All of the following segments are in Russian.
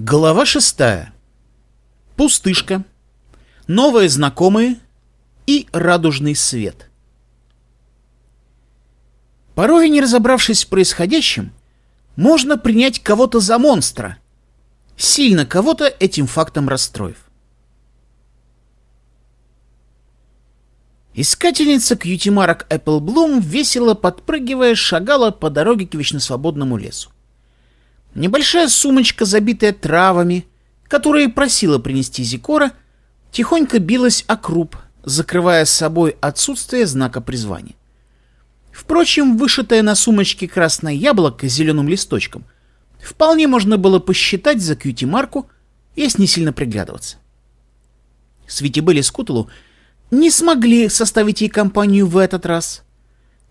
Глава шестая. Пустышка. Новые знакомые и радужный свет. Порой, не разобравшись в происходящем, можно принять кого-то за монстра, сильно кого-то этим фактом расстроив. Искательница кьютимарок Эпплблум, весело подпрыгивая, шагала по дороге к вечносвободному лесу. Небольшая сумочка, забитая травами, которые просила принести Зикора, тихонько билась о круп, закрывая с собой отсутствие знака призвания. Впрочем, вышитое на сумочке красное яблоко с зеленым листочком вполне можно было посчитать за кьюти-марку, если не сильно приглядываться. Светибели с Кутулу не смогли составить ей компанию в этот раз.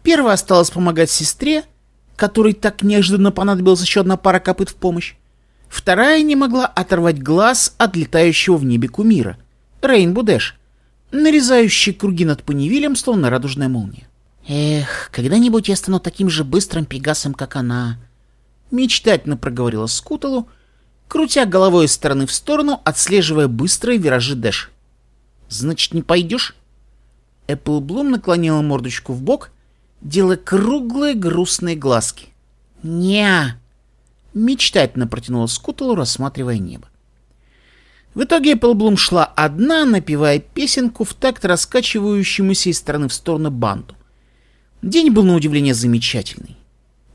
Первая осталась помогать сестре — которой так неожиданно понадобилась еще одна пара копыт в помощь. Вторая не могла оторвать глаз от летающего в небе кумира. Рейнбу Дэш, нарезающий круги над Паневилем, словно радужная молния. «Эх, когда-нибудь я стану таким же быстрым пегасом, как она!» Мечтательно проговорила Скуталу, крутя головой из стороны в сторону, отслеживая быстрые виражи Дэш. «Значит, не пойдешь?» Эпплблум наклонила мордочку в бок делая круглые грустные глазки. «Не-а!» мечтательно протянула Скутелу, рассматривая небо. В итоге Эпплблум шла одна, напевая песенку в такт раскачивающемуся из стороны в сторону банду. День был на удивление замечательный.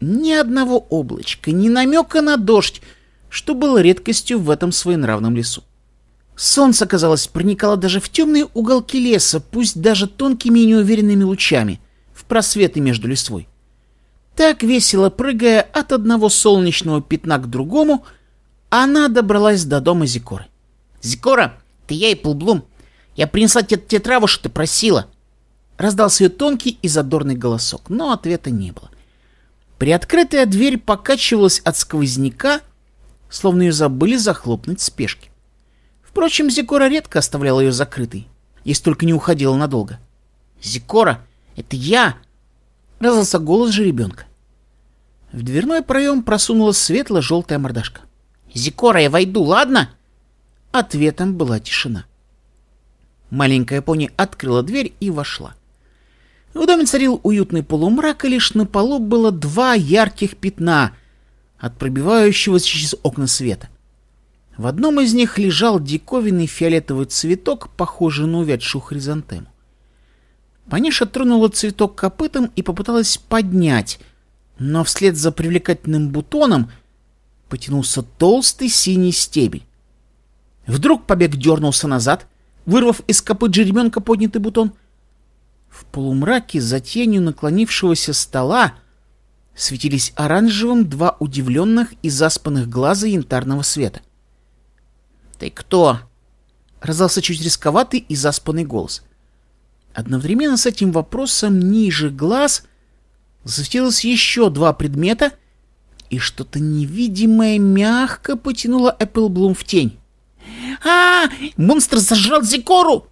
Ни одного облачка, ни намека на дождь, что было редкостью в этом своенравном лесу. Солнце, казалось, проникало даже в темные уголки леса, пусть даже тонкими и неуверенными лучами — в просветы между листвой. Так, весело прыгая от одного солнечного пятна к другому, она добралась до дома Зикоры. «Зикора, ты я и Пулблум. Я принесла тебе те травы, что ты просила». Раздался ее тонкий и задорный голосок, но ответа не было. Приоткрытая дверь покачивалась от сквозняка, словно ее забыли захлопнуть в спешке. Впрочем, Зикора редко оставляла ее закрытой, если только не уходила надолго. «Зикора, «Это я!» — раздался голос же ребенка. В дверной проем просунулась светло-желтая мордашка. «Зикора, я войду, ладно?» Ответом была тишина. Маленькая пони открыла дверь и вошла. В доме царил уютный полумрак, и лишь на полу было два ярких пятна от пробивающегося через окна света. В одном из них лежал диковинный фиолетовый цветок, похожий на увядшую хризантему. Паниша тронула цветок копытом и попыталась поднять, но вслед за привлекательным бутоном потянулся толстый синий стебель. Вдруг побег дернулся назад, вырвав из копыт жеребенка поднятый бутон. В полумраке за тенью наклонившегося стола светились оранжевым два удивленных и заспанных глаза янтарного света. «Ты кто?» — раздался чуть рисковатый и заспанный голос — Одновременно с этим вопросом ниже глаз засветилось еще два предмета, и что-то невидимое мягко потянуло Эпплблум в тень. а, -а, -а Монстр сожрал Зикору!»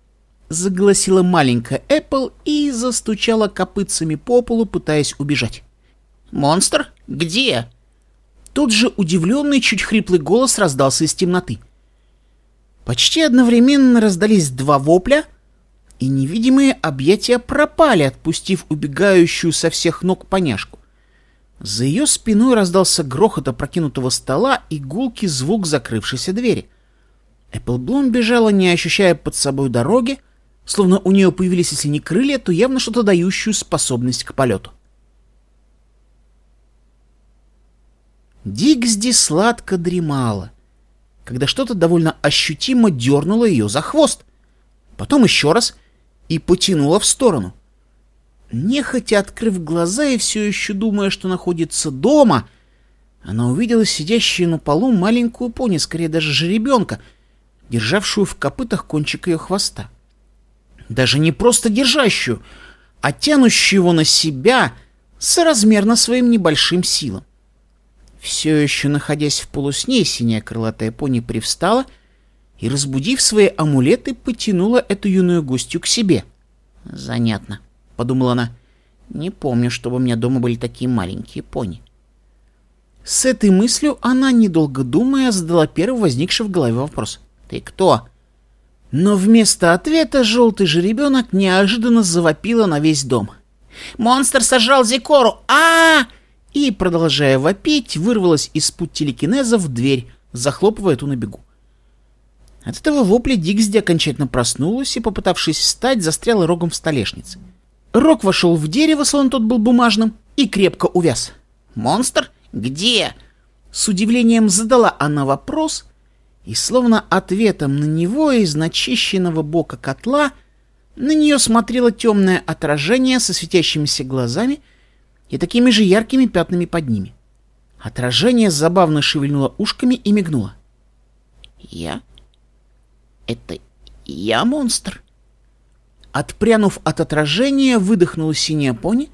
Загласила маленькая Эппл и застучала копытцами по полу, пытаясь убежать. «Монстр? Где?» Тут же удивленный, чуть хриплый голос раздался из темноты. Почти одновременно раздались два вопля — и невидимые объятия пропали, отпустив убегающую со всех ног поняшку. За ее спиной раздался грохот опрокинутого стола и гулкий звук закрывшейся двери. Эпплблум бежала, не ощущая под собой дороги, словно у нее появились, если не крылья, то явно что-то дающую способность к полету. Дигсди сладко дремала, когда что-то довольно ощутимо дернуло ее за хвост. Потом еще раз, и потянула в сторону. Нехотя открыв глаза и все еще думая, что находится дома, она увидела сидящую на полу маленькую пони, скорее даже жеребенка, державшую в копытах кончик ее хвоста. Даже не просто держащую, а тянущую его на себя соразмерно своим небольшим силам. Все еще находясь в полусне, синяя крылатая пони привстала — и, разбудив свои амулеты, потянула эту юную гостью к себе. «Занятно», — подумала она. «Не помню, чтобы у меня дома были такие маленькие пони». С этой мыслью она, недолго думая, задала первый возникший в голове вопрос. «Ты кто?» Но вместо ответа желтый жеребенок неожиданно завопила на весь дом. «Монстр сожрал Зикору! а, И, продолжая вопить, вырвалась из-под телекинеза в дверь, захлопывая ту на бегу. От этого вопля Дигсди окончательно проснулась и, попытавшись встать, застряла рогом в столешнице. Рог вошел в дерево, словно тот был бумажным, и крепко увяз. «Монстр? Где?» С удивлением задала она вопрос, и словно ответом на него из начищенного бока котла на нее смотрело темное отражение со светящимися глазами и такими же яркими пятнами под ними. Отражение забавно шевельнуло ушками и мигнуло. «Я «Это я монстр?» Отпрянув от отражения, выдохнула синяя пони,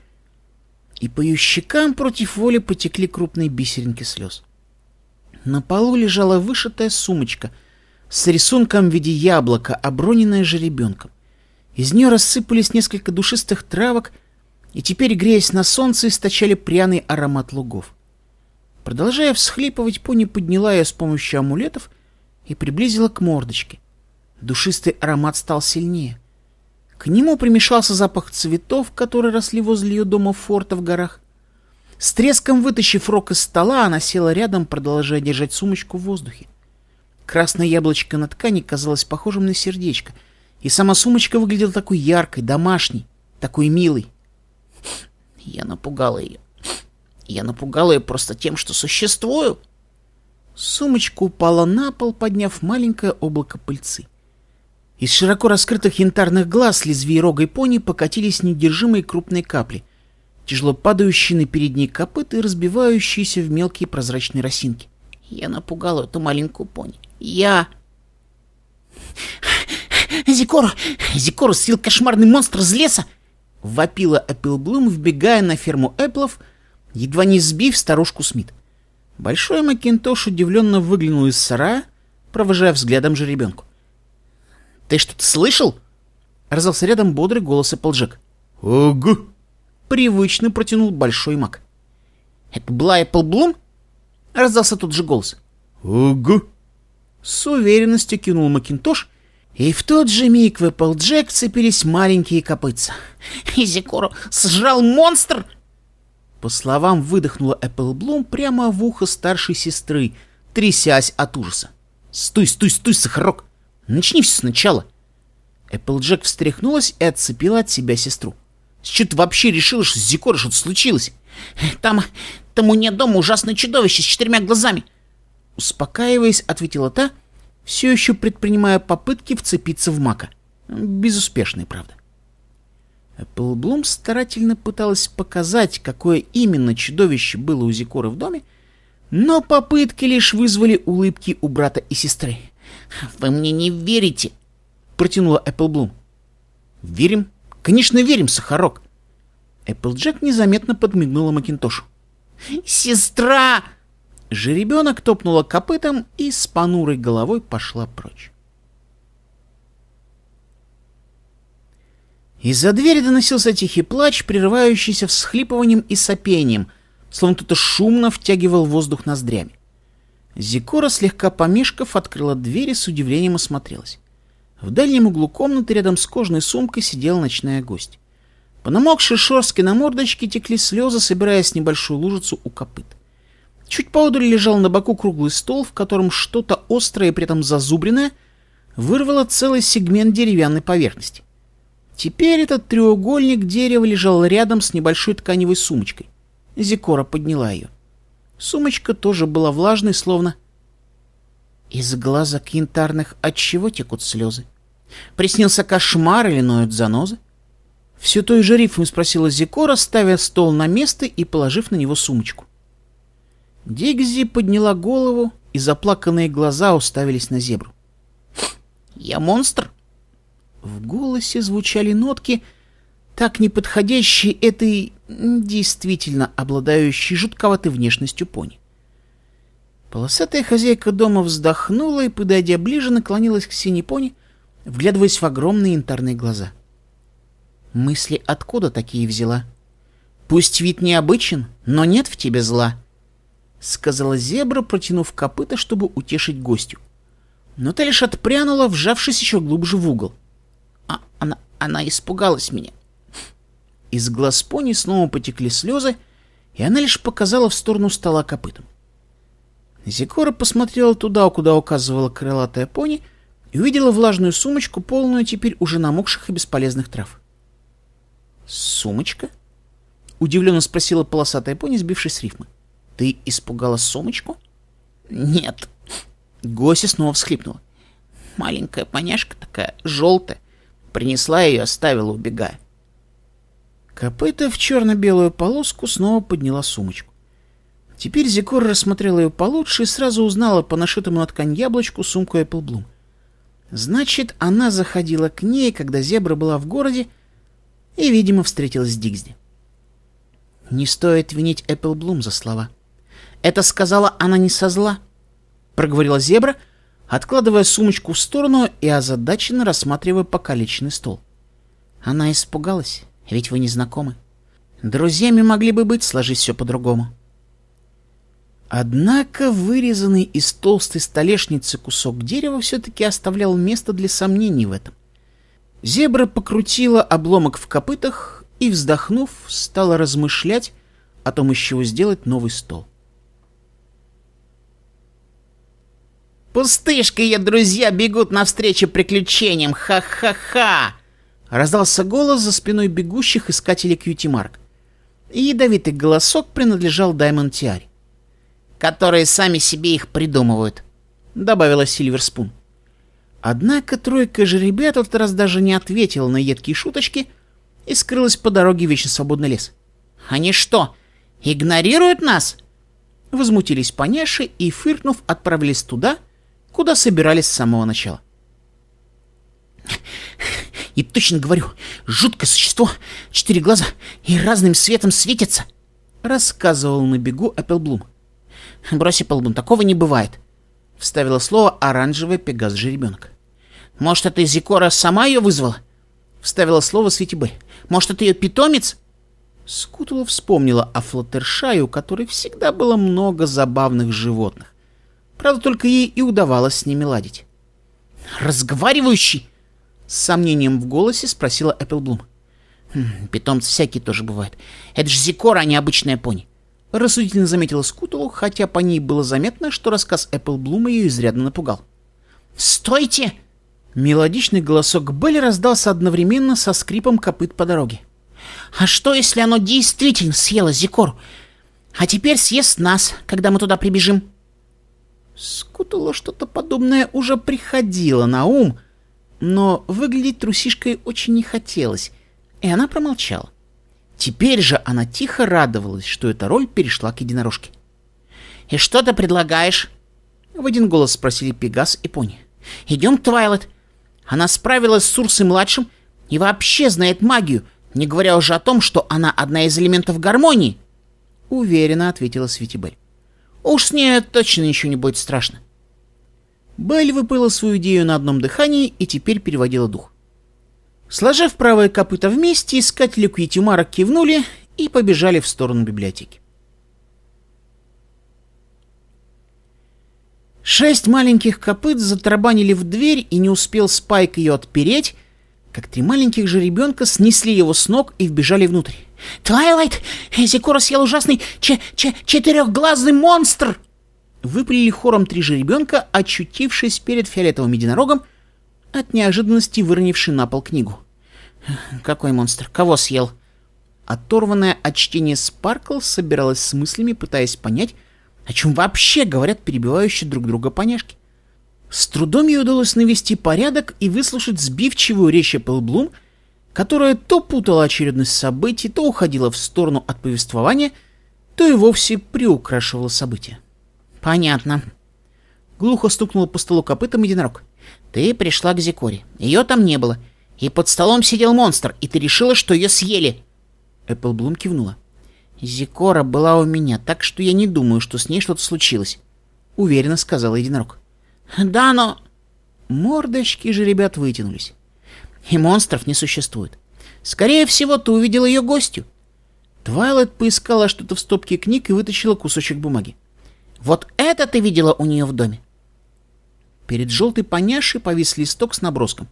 и по ее щекам против воли потекли крупные бисеринки слез. На полу лежала вышитая сумочка с рисунком в виде яблока, оброненная жеребенком. Из нее рассыпались несколько душистых травок, и теперь, греясь на солнце, источали пряный аромат лугов. Продолжая всхлипывать, пони подняла ее с помощью амулетов и приблизила к мордочке. Душистый аромат стал сильнее. К нему примешался запах цветов, которые росли возле ее дома форта в горах. С треском вытащив рог из стола, она села рядом, продолжая держать сумочку в воздухе. Красное яблочко на ткани казалось похожим на сердечко, и сама сумочка выглядела такой яркой, домашней, такой милой. Я напугала ее. Я напугала ее просто тем, что существую. Сумочка упала на пол, подняв маленькое облако пыльцы. Из широко раскрытых янтарных глаз лезвий рога пони покатились недержимые крупные капли, тяжело падающие на передние копыта и разбивающиеся в мелкие прозрачные росинки. Я напугал эту маленькую пони. Я... Зикору! Зикору слил кошмарный монстр из леса! Вопила Эпплблум, вбегая на ферму Эпплов, едва не сбив старушку Смит. Большой Макинтош удивленно выглянул из сарая, провожая взглядом жеребенку. «Ты что-то слышал?» Раздался рядом бодрый голос Эпплджек. «Ого!» Привычно протянул большой маг. «Это была Эпплблум?» Раздался тот же голос. «Ого!» С уверенностью кинул Макинтош, и в тот же миг в Эпплджек цепились маленькие копытца. «Изикору сжал монстр!» По словам выдохнула Эпплблум прямо в ухо старшей сестры, трясясь от ужаса. «Стой, стой, стой, Сахарок!» Начни все сначала. Эпплджек встряхнулась и отцепила от себя сестру. С чего ты вообще решила, что с Зикорой что-то случилось? Там, там у нее дома ужасное чудовище с четырьмя глазами. Успокаиваясь, ответила та, все еще предпринимая попытки вцепиться в Мака. Безуспешные, правда. Эпплблум старательно пыталась показать, какое именно чудовище было у Зикоры в доме, но попытки лишь вызвали улыбки у брата и сестры. «Вы мне не верите!» — протянула Эпплблум. «Верим? Конечно, верим, Сахарок!» Эпплджек незаметно подмигнула Макинтошу. «Сестра!» Жеребенок топнула копытом и с понурой головой пошла прочь. Из-за двери доносился тихий плач, прерывающийся всхлипыванием и сопением, словно кто-то шумно втягивал воздух ноздрями. Зикора, слегка помешков, открыла дверь и с удивлением осмотрелась. В дальнем углу комнаты рядом с кожной сумкой сидела ночная гость. По намокшей шерстке на мордочке текли слезы, собираясь небольшую лужицу у копыт. Чуть поодаль лежал на боку круглый стол, в котором что-то острое и при этом зазубренное вырвало целый сегмент деревянной поверхности. Теперь этот треугольник дерева лежал рядом с небольшой тканевой сумочкой. Зикора подняла ее. Сумочка тоже была влажной, словно... Из глазок янтарных отчего текут слезы? Приснился кошмар или ноют занозы? Все той же рифмой спросила Зикора, ставя стол на место и положив на него сумочку. Дигзи подняла голову, и заплаканные глаза уставились на зебру. «Я монстр?» В голосе звучали нотки, так неподходящий этой действительно обладающей жутковатой внешностью пони. Полосатая хозяйка дома вздохнула и, подойдя ближе, наклонилась к синей пони, вглядываясь в огромные янтарные глаза. Мысли откуда такие взяла? «Пусть вид необычен, но нет в тебе зла», — сказала зебра, протянув копыта, чтобы утешить гостю. Но та лишь отпрянула, вжавшись еще глубже в угол. «А она, она испугалась меня», из глаз пони снова потекли слезы, и она лишь показала в сторону стола копытом. Зикора посмотрела туда, куда указывала крылатая пони, и увидела влажную сумочку, полную теперь уже намокших и бесполезных трав. «Сумочка?» — удивленно спросила полосатая пони, сбившись с рифмы. «Ты испугала сумочку?» «Нет». Госи снова всхлипнула. «Маленькая поняшка такая, желтая. Принесла ее, оставила, убегая. Копыта в черно-белую полоску снова подняла сумочку. Теперь Зикор рассмотрела ее получше и сразу узнала по нашитому на ткань яблочку сумку Эпплблум. Значит, она заходила к ней, когда зебра была в городе, и, видимо, встретилась с Дигзди. Не стоит винить Эпплблум за слова. Это сказала она не со зла, проговорила зебра, откладывая сумочку в сторону и озадаченно рассматривая покалеченный стол. Она испугалась. Ведь вы не знакомы. Друзьями могли бы быть, сложись все по-другому. Однако вырезанный из толстой столешницы кусок дерева все-таки оставлял место для сомнений в этом. Зебра покрутила обломок в копытах и, вздохнув, стала размышлять о том, из чего сделать новый стол. «Пустышка я друзья бегут навстречу приключениям! Ха-ха-ха!» Раздался голос за спиной бегущих искателей Кьюти Марк. И ядовитый голосок принадлежал Даймон Тиарь. «Которые сами себе их придумывают», — добавила Сильверспун. Однако тройка в этот раз даже не ответила на едкие шуточки и скрылась по дороге в Вечно Свободный лес. «Они что, игнорируют нас?» Возмутились поняши и, фыркнув, отправились туда, куда собирались с самого начала. И точно говорю, жуткое существо, четыре глаза и разным светом светится. Рассказывал на бегу Аппелблум. Брось, Аппелблум, такого не бывает. Вставила слово оранжевый пегас ребенок. Может, это Зикора сама ее вызвала? Вставила слово Светибель. Может, это ее питомец? Скутула вспомнила о Флаттершае, у которой всегда было много забавных животных. Правда, только ей и удавалось с ними ладить. «Разговаривающий!» С сомнением в голосе спросила Эпплблум. «Хм, питомцы всякие тоже бывают. Это же Зикора, а не обычная пони. Рассудительно заметила Скутулу, хотя по ней было заметно, что рассказ Эпплблума ее изрядно напугал. «Стойте!» Мелодичный голосок Белли раздался одновременно со скрипом копыт по дороге. «А что, если оно действительно съело Зикору? А теперь съест нас, когда мы туда прибежим!» Скутала что-то подобное уже приходило на ум, но выглядеть трусишкой очень не хотелось, и она промолчала. Теперь же она тихо радовалась, что эта роль перешла к единорожке. «И что ты предлагаешь?» В один голос спросили Пегас и Пони. «Идем, Твайлет. Она справилась с Урсой-младшим и вообще знает магию, не говоря уже о том, что она одна из элементов гармонии». Уверенно ответила Светибель. «Уж с ней точно ничего не будет страшно. Белль выпыла свою идею на одном дыхании и теперь переводила дух. Сложив правое копыто вместе, искатели Кьетимара кивнули и побежали в сторону библиотеки. Шесть маленьких копыт затарабанили в дверь, и не успел Спайк ее отпереть, как три маленьких же ребенка снесли его с ног и вбежали внутрь. «Твайлайт! Зикора съел ужасный че че четырехглазый монстр!» выпалили хором три жеребенка, очутившись перед фиолетовым единорогом, от неожиданности выронивший на пол книгу. «Какой монстр? Кого съел?» Оторванное от чтения Спаркл собиралась с мыслями, пытаясь понять, о чем вообще говорят перебивающие друг друга поняшки. С трудом ей удалось навести порядок и выслушать сбивчивую речь Эпплблум, которая то путала очередность событий, то уходила в сторону от повествования, то и вовсе приукрашивала события. «Понятно». Глухо стукнула по столу копытом единорог. «Ты пришла к Зикоре. Ее там не было. И под столом сидел монстр, и ты решила, что ее съели». Эпплблум кивнула. «Зикора была у меня, так что я не думаю, что с ней что-то случилось», — уверенно сказала единорог. «Да, но...» Мордочки же ребят вытянулись. «И монстров не существует. Скорее всего, ты увидела ее гостью». Твайлайт поискала что-то в стопке книг и вытащила кусочек бумаги. Вот это ты видела у нее в доме? Перед желтой поняшей повис листок с наброском.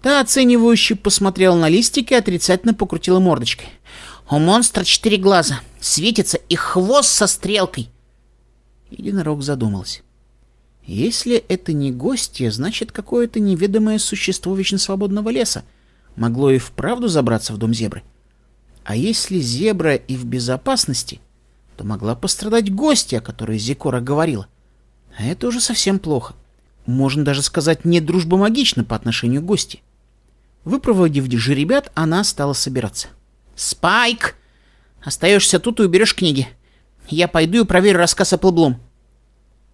Та оценивающе посмотрела на листики и отрицательно покрутила мордочкой. У монстра четыре глаза, светится и хвост со стрелкой. Единорог задумался. Если это не гостья, значит, какое-то неведомое существо вечно свободного леса могло и вправду забраться в дом зебры. А если зебра и в безопасности, то могла пострадать гостья, о которой Зикора говорила. А это уже совсем плохо. Можно даже сказать, не дружба магична по отношению к гости. Выпроводив ребят, она стала собираться. «Спайк! Остаешься тут и уберешь книги. Я пойду и проверю рассказ о плублом».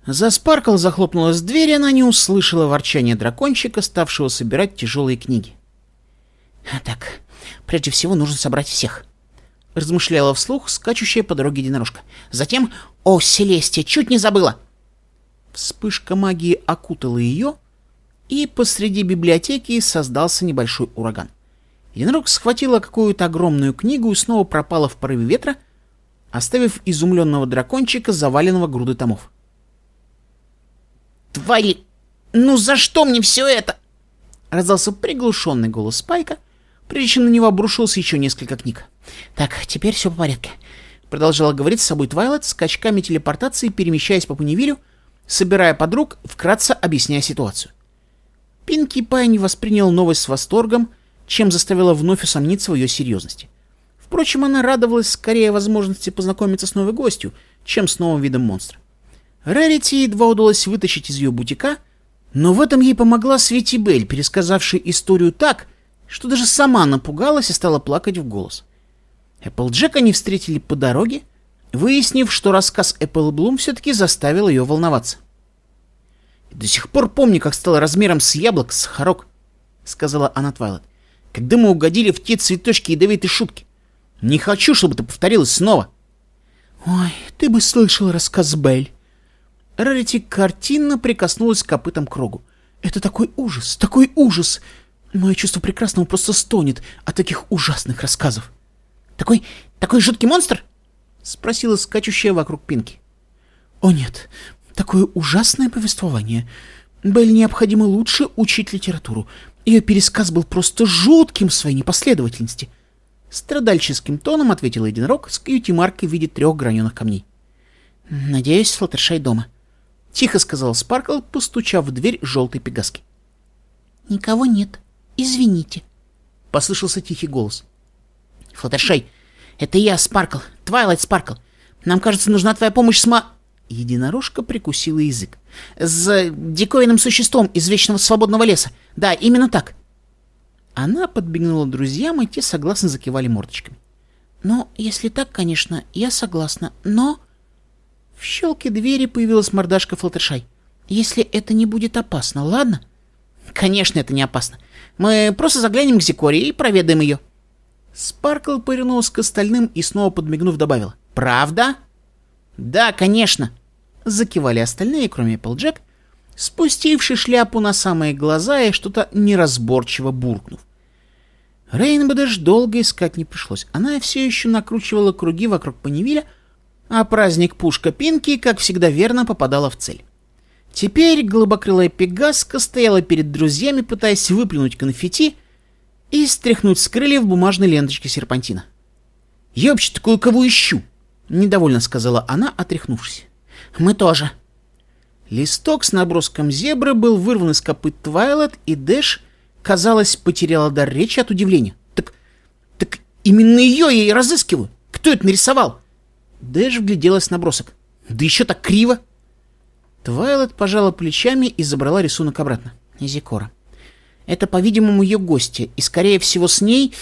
За Спаркл захлопнулась дверь, и она не услышала ворчания дракончика, ставшего собирать тяжелые книги. А «Так, прежде всего нужно собрать всех», — размышляла вслух скачущая по дороге единорожка. Затем «О, Селестия, чуть не забыла!» Вспышка магии окутала ее, и посреди библиотеки создался небольшой ураган. Единорог схватила какую-то огромную книгу и снова пропала в порыве ветра, оставив изумленного дракончика, заваленного грудой томов. Твари, Ну за что мне все это?» Раздался приглушенный голос Спайка, прежде чем на него обрушился еще несколько книг. «Так, теперь все по порядке, продолжала говорить с собой Твайлайт, скачками телепортации перемещаясь по Пуневилю, собирая подруг, вкратце объясняя ситуацию. Пинки Пай не воспринял новость с восторгом, чем заставила вновь усомниться в ее серьезности. Впрочем, она радовалась скорее возможности познакомиться с новой гостью, чем с новым видом монстра. Рарити едва удалось вытащить из ее бутика, но в этом ей помогла Свети Светибель, пересказавшая историю так, что даже сама напугалась и стала плакать в голос. Эпплджек они встретили по дороге, выяснив, что рассказ Эпплблум все-таки заставил ее волноваться. «До сих пор помню, как стал размером с яблок сахарок», — сказала она Твайлет, — «когда мы угодили в те цветочки ядовитой шутки. Не хочу, чтобы это повторилось снова». «Ой, ты бы слышал рассказ Белль». Рарити картинно прикоснулась копытом к рогу. «Это такой ужас, такой ужас! Мое чувство прекрасного просто стонет от таких ужасных рассказов». Такой, такой жуткий монстр? Спросила скачущая вокруг Пинки. О нет, такое ужасное повествование. Белле необходимо лучше учить литературу. Ее пересказ был просто жутким в своей непоследовательности. Страдальческим тоном ответил единорог с кьюти-маркой в виде трех граненых камней. «Надеюсь, Флаттершай дома», — тихо сказал Спаркл, постучав в дверь желтой пегаски. «Никого нет. Извините», — послышался тихий голос. Флаттершей, это я, Спаркл, Твайлайт Спаркл. Нам, кажется, нужна твоя помощь с ма...» Единорожка прикусила язык. «С диковинным существом из Вечного Свободного Леса. Да, именно так». Она подбегнула друзьям, и те согласно закивали мордочками. «Ну, если так, конечно, я согласна, но...» В щелке двери появилась мордашка Флаттершай. «Если это не будет опасно, ладно?» «Конечно, это не опасно. Мы просто заглянем к Зикоре и проведаем ее». Спаркл повернулся к остальным и снова подмигнув добавил: «Правда?» «Да, конечно!» Закивали остальные, кроме Эпплджек, спустивший шляпу на самые глаза и что-то неразборчиво буркнув. Рейнбо даже долго искать не пришлось. Она все еще накручивала круги вокруг Паневиля, а праздник Пушка Пинки, как всегда верно, попадала в цель. Теперь глубокрылая пегаска стояла перед друзьями, пытаясь выплюнуть конфетти, и стряхнуть с крыльев бумажной ленточки серпантина. «Я вообще такую кого ищу?» — недовольно сказала она, отряхнувшись. «Мы тоже». Листок с наброском зебры был вырван из копыт Твайлет, и Дэш, казалось, потеряла дар речи от удивления. «Так... так именно ее я и разыскиваю! Кто это нарисовал?» Дэш вгляделась в набросок. «Да еще так криво!» Твайлет пожала плечами и забрала рисунок обратно. Зикора. Это, по-видимому, ее гости, и, скорее всего, с ней...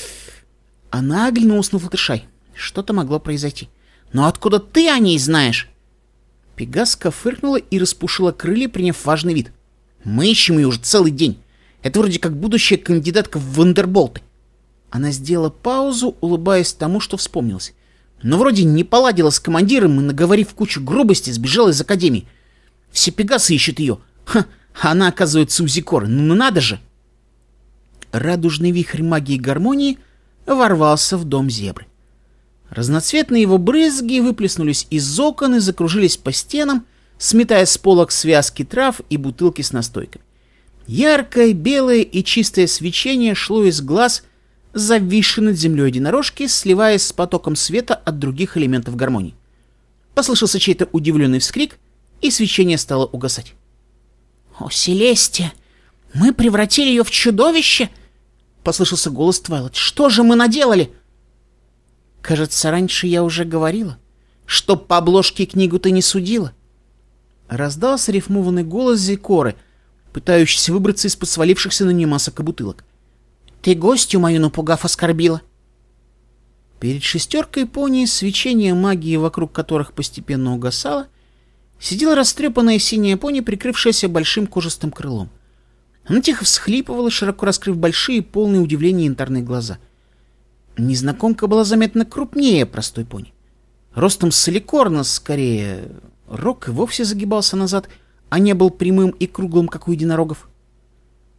Она оглянулась на Флатышай. Что-то могло произойти. «Но откуда ты о ней знаешь?» Пегаска фыркнула и распушила крылья, приняв важный вид. «Мы ищем ее уже целый день. Это вроде как будущая кандидатка в Вандерболты». Она сделала паузу, улыбаясь тому, что вспомнилось. Но вроде не поладила с командиром и, наговорив кучу грубости, сбежала из академии. Все пегасы ищут ее. Ха, она оказывается узикор. Ну, ну надо же! радужный вихрь магии гармонии ворвался в дом зебры. Разноцветные его брызги выплеснулись из окон и закружились по стенам, сметая с полок связки трав и бутылки с настойками. Яркое, белое и чистое свечение шло из глаз, зависши над землей единорожки, сливаясь с потоком света от других элементов гармонии. Послышался чей-то удивленный вскрик, и свечение стало угасать. «О, Селестия! Мы превратили ее в чудовище!» — послышался голос Твайлот. «Что же мы наделали?» «Кажется, раньше я уже говорила, чтоб по обложке книгу ты не судила». Раздался рифмованный голос Зикоры, пытающийся выбраться из-под свалившихся на нее масок и бутылок. «Ты гостью мою, напугав, оскорбила». Перед шестеркой пони, свечение магии, вокруг которых постепенно угасало, сидела растрепанная синяя пони, прикрывшаяся большим кожистым крылом. Она тихо всхлипывала, широко раскрыв большие, полные удивления янтарные глаза. Незнакомка была заметно крупнее простой пони. Ростом с соликорна скорее. Рог и вовсе загибался назад, а не был прямым и круглым, как у единорогов.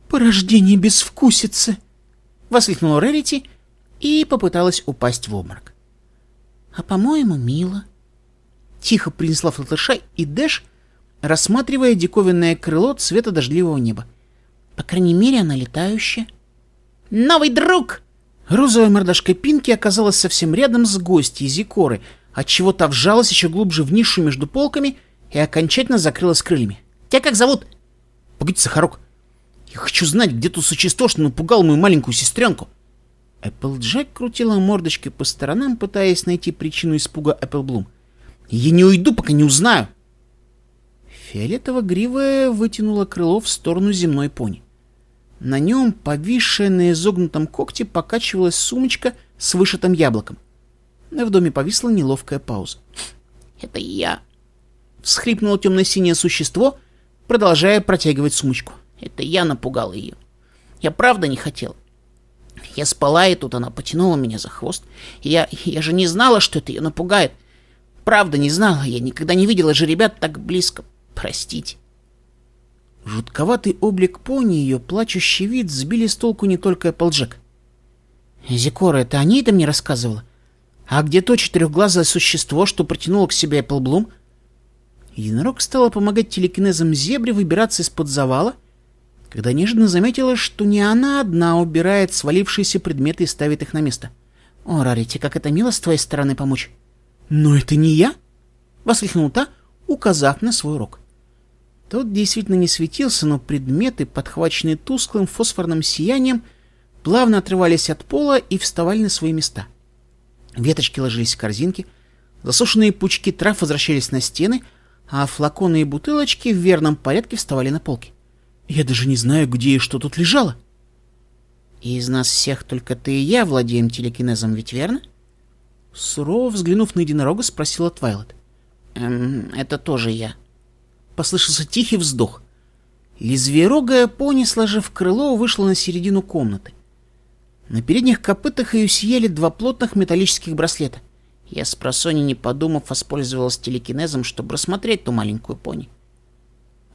«Порождение безвкусицы!» — воскликнула Рерити и попыталась упасть в обморок. «А, по-моему, мило». Тихо принесла Флатыша и Дэш, рассматривая диковинное крыло цвета дождливого неба. По крайней мере, она летающая. «Новый друг!» Розовая мордашка Пинки оказалась совсем рядом с гостьей Зикоры, отчего та вжалась еще глубже в нишу между полками и окончательно закрылась крыльями. «Тебя как зовут?» «Погоди, Сахарок, я хочу знать, где тут существо, что напугало мою маленькую сестренку!» Эпплджек крутила мордочкой по сторонам, пытаясь найти причину испуга Эпплблум. «Я не уйду, пока не узнаю!» Фиолетово-гривая вытянула крыло в сторону земной пони. На нем, повисшая на изогнутом когте, покачивалась сумочка с вышитым яблоком. В доме повисла неловкая пауза. «Это я!» — всхрипнуло темно-синее существо, продолжая протягивать сумочку. «Это я напугал ее. Я правда не хотел. Я спала, и тут она потянула меня за хвост. Я, я же не знала, что это ее напугает. Правда не знала, я никогда не видела же ребят так близко. Простите». Жутковатый облик пони и ее плачущий вид сбили с толку не только Полджек. «Зикора, это о ней ты мне рассказывала? А где то четырехглазое существо, что протянуло к себе Эпплблум?» Единорог стала помогать телекинезам зебре выбираться из-под завала, когда нежно заметила, что не она одна убирает свалившиеся предметы и ставит их на место. «О, Рарити, как это мило с твоей стороны помочь!» «Но это не я!» — Воскликнула та, указав на свой рог. Тот действительно не светился, но предметы, подхваченные тусклым фосфорным сиянием, плавно отрывались от пола и вставали на свои места. Веточки ложились в корзинки, засушенные пучки трав возвращались на стены, а флаконы и бутылочки в верном порядке вставали на полки. Я даже не знаю, где и что тут лежало. И из нас всех только ты и я владеем телекинезом, ведь верно? Сурово взглянув на единорога, спросила Твайлет. Эм, это тоже я послышался тихий вздох. Лезверогая пони, сложив крыло, вышла на середину комнаты. На передних копытах ее съели два плотных металлических браслета. Я с просони, не подумав, воспользовалась телекинезом, чтобы рассмотреть ту маленькую пони.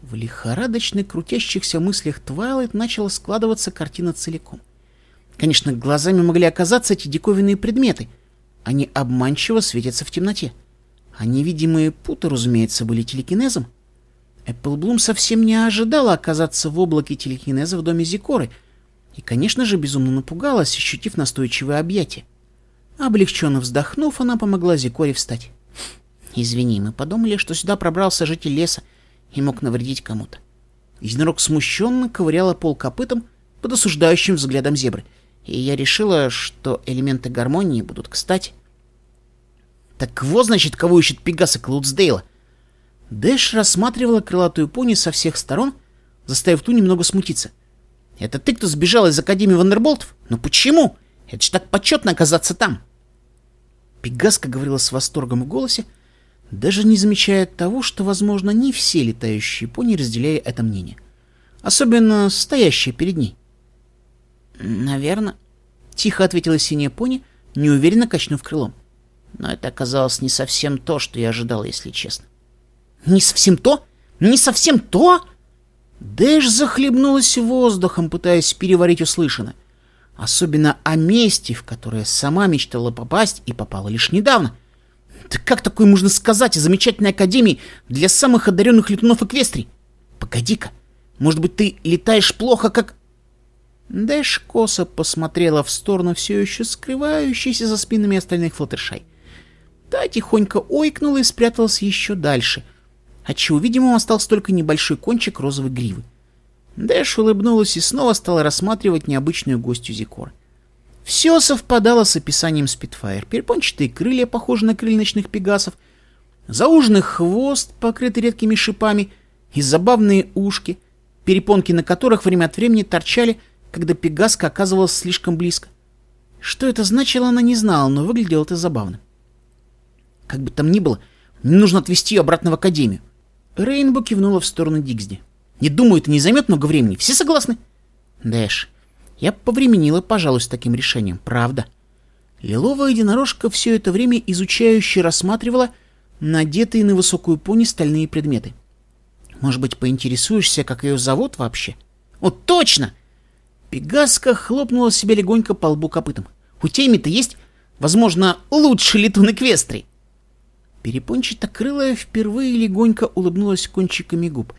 В лихорадочной крутящихся мыслях Твайлайт начала складываться картина целиком. Конечно, глазами могли оказаться эти диковинные предметы. Они обманчиво светятся в темноте. А невидимые путы, разумеется, были телекинезом. Эпплблум совсем не ожидала оказаться в облаке телекинеза в доме Зикоры и, конечно же, безумно напугалась, ощутив настойчивое объятие. Облегченно вздохнув, она помогла Зикоре встать. «Извини, мы подумали, что сюда пробрался житель леса и мог навредить кому-то». Единорог смущенно ковыряла пол копытом под осуждающим взглядом зебры, и я решила, что элементы гармонии будут кстати. «Так вот, значит, кого ищет Пегас и Клудсдейла!» Дэш рассматривала крылатую пони со всех сторон, заставив ту немного смутиться. «Это ты, кто сбежал из Академии Вандерболтов? Но ну почему? Это же так почетно оказаться там!» Пегаска говорила с восторгом в голосе, даже не замечая того, что, возможно, не все летающие пони разделяли это мнение. Особенно стоящие перед ней. «Наверное», — тихо ответила синяя пони, неуверенно качнув крылом. «Но это оказалось не совсем то, что я ожидал, если честно». «Не совсем то? Не совсем то?» Дэш захлебнулась воздухом, пытаясь переварить услышанное. Особенно о месте, в которое сама мечтала попасть и попала лишь недавно. Да как такое можно сказать о замечательной академии для самых одаренных летунов и квестрий? Погоди-ка, может быть, ты летаешь плохо, как... Дэш косо посмотрела в сторону все еще скрывающейся за спинами остальных флотершей. Та тихонько ойкнула и спряталась еще дальше — отчего видимо, остался только небольшой кончик розовой гривы. Дэш улыбнулась и снова стала рассматривать необычную гостью Зикор. Все совпадало с описанием Спитфайр. Перепончатые крылья, похожие на крылья ночных пегасов, зауженный хвост, покрытый редкими шипами, и забавные ушки, перепонки на которых время от времени торчали, когда пегаска оказывалась слишком близко. Что это значило, она не знала, но выглядело это забавно. Как бы там ни было, не нужно отвезти ее обратно в академию. Рейнбо кивнула в сторону Дигсди. «Не думаю, это не займет много времени. Все согласны?» «Дэш, я повременила, пожалуй, с таким решением. Правда». Лиловая единорожка все это время изучающе рассматривала надетые на высокую пони стальные предметы. «Может быть, поинтересуешься, как ее зовут вообще?» «О, точно!» Пегаска хлопнула себе легонько по лбу копытом. «У Тейми-то есть, возможно, лучший летун Эквестрии!» Перепончатокрылая впервые легонько улыбнулась кончиками губ.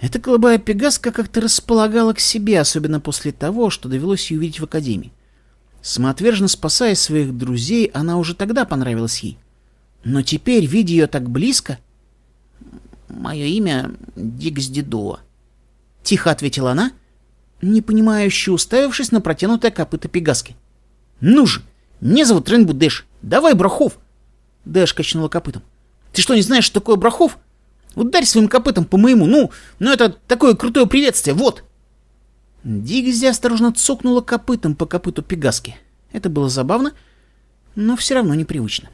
Эта голубая пегаска как-то располагала к себе, особенно после того, что довелось ее увидеть в академии. Самоотверженно спасая своих друзей, она уже тогда понравилась ей. Но теперь, видя ее так близко... «Мое имя Дикс Дидуа», — тихо ответила она, непонимающе уставившись на протянутое копыто пегаски. «Ну же, не зовут Рэнбу давай, Брахов, Дэш качнула копытом. «Ты что, не знаешь, что такое Брахов? Ударь своим копытом по моему, ну, ну это такое крутое приветствие, вот!» Дигзи осторожно цокнула копытом по копыту Пегаски. Это было забавно, но все равно непривычно.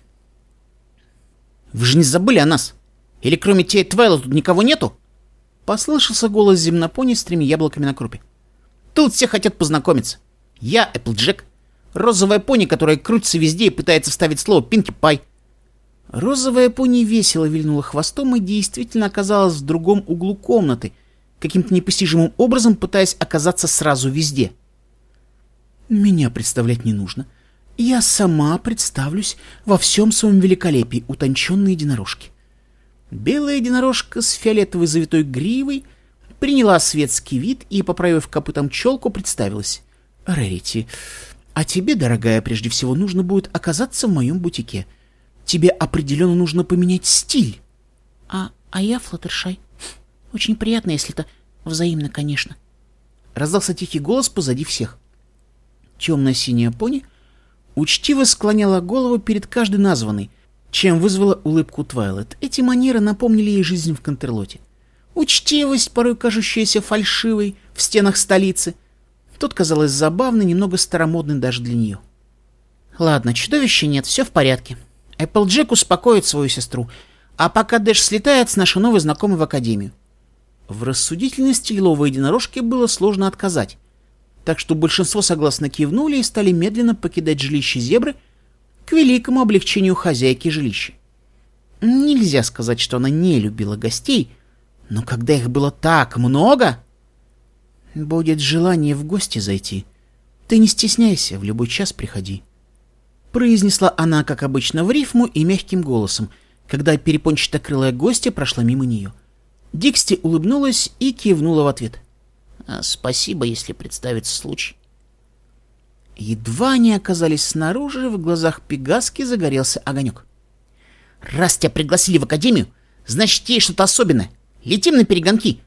«Вы же не забыли о нас? Или кроме Тея Твайла тут никого нету?» Послышался голос земнопони с тремя яблоками на крупе. «Тут все хотят познакомиться. Я Эпплджек, розовая пони, которая крутится везде и пытается вставить слово «Пинки Пай», Розовая пони весело вильнула хвостом и действительно оказалась в другом углу комнаты, каким-то непостижимым образом пытаясь оказаться сразу везде. «Меня представлять не нужно. Я сама представлюсь во всем своем великолепии, утонченной единорожки». Белая единорожка с фиолетовой завитой гривой приняла светский вид и, поправив копытом челку, представилась. «Рарити, а тебе, дорогая, прежде всего нужно будет оказаться в моем бутике» тебе определенно нужно поменять стиль. А, а я, Флаттершай, очень приятно, если это взаимно, конечно. Раздался тихий голос позади всех. Темно-синяя пони учтиво склоняла голову перед каждой названной, чем вызвала улыбку Твайлет. Эти манеры напомнили ей жизнь в Контерлоте. Учтивость, порой кажущаяся фальшивой, в стенах столицы. Тут казалось забавной, немного старомодной даже для нее. «Ладно, чудовища нет, все в порядке», Эпплджек успокоит свою сестру, а пока Дэш слетает с нашей новой знакомой в академию. В рассудительности лиловой единорожки было сложно отказать, так что большинство согласно кивнули и стали медленно покидать жилище зебры к великому облегчению хозяйки жилища. Нельзя сказать, что она не любила гостей, но когда их было так много... Будет желание в гости зайти. Ты не стесняйся, в любой час приходи произнесла она, как обычно, в рифму и мягким голосом, когда перепончатокрылая гостья прошла мимо нее. Диксти улыбнулась и кивнула в ответ. «А, «Спасибо, если представится случай». Едва они оказались снаружи, в глазах Пегаски загорелся огонек. «Раз тебя пригласили в академию, значит, есть что-то особенное. Летим на перегонки.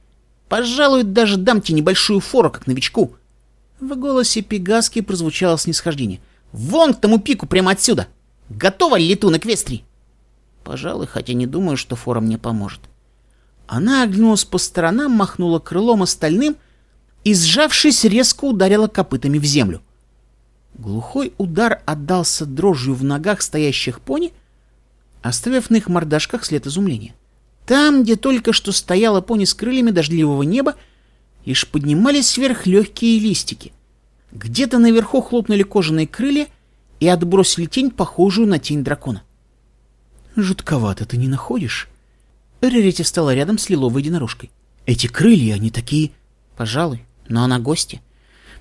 Пожалуй, даже дам тебе небольшую фору, как новичку». В голосе Пегаски прозвучало снисхождение — Вон к тому пику прямо отсюда! Готова ли летун Эквестрий?» Пожалуй, хотя не думаю, что фора мне поможет. Она оглянулась по сторонам, махнула крылом остальным и, сжавшись, резко ударила копытами в землю. Глухой удар отдался дрожью в ногах стоящих пони, оставив на их мордашках след изумления. Там, где только что стояла пони с крыльями дождливого неба, лишь поднимались вверх легкие листики — где-то наверху хлопнули кожаные крылья и отбросили тень, похожую на тень дракона. «Жутковато ты не находишь?» Рерити встала рядом с лиловой единорожкой. «Эти крылья, они такие...» «Пожалуй, но она гостья.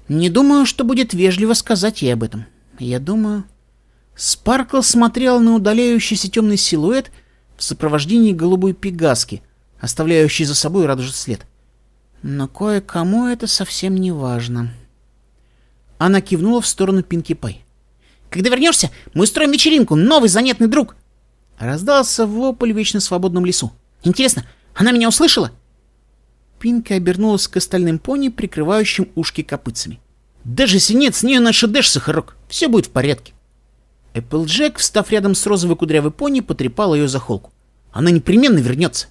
Не думаю, что будет вежливо сказать ей об этом. Я думаю...» Спаркл смотрел на удаляющийся темный силуэт в сопровождении голубой пегаски, оставляющей за собой радужный след. «Но кое-кому это совсем не важно». Она кивнула в сторону Пинки Пай. «Когда вернешься, мы устроим вечеринку, новый занятный друг!» Раздался вопль в вечно свободном лесу. «Интересно, она меня услышала?» Пинка обернулась к остальным пони, прикрывающим ушки копытцами. «Даже если нет, с нее наша Дэш, Сахарок. Все будет в порядке». Эпплджек, встав рядом с розовой кудрявой пони, потрепал ее за холку. «Она непременно вернется».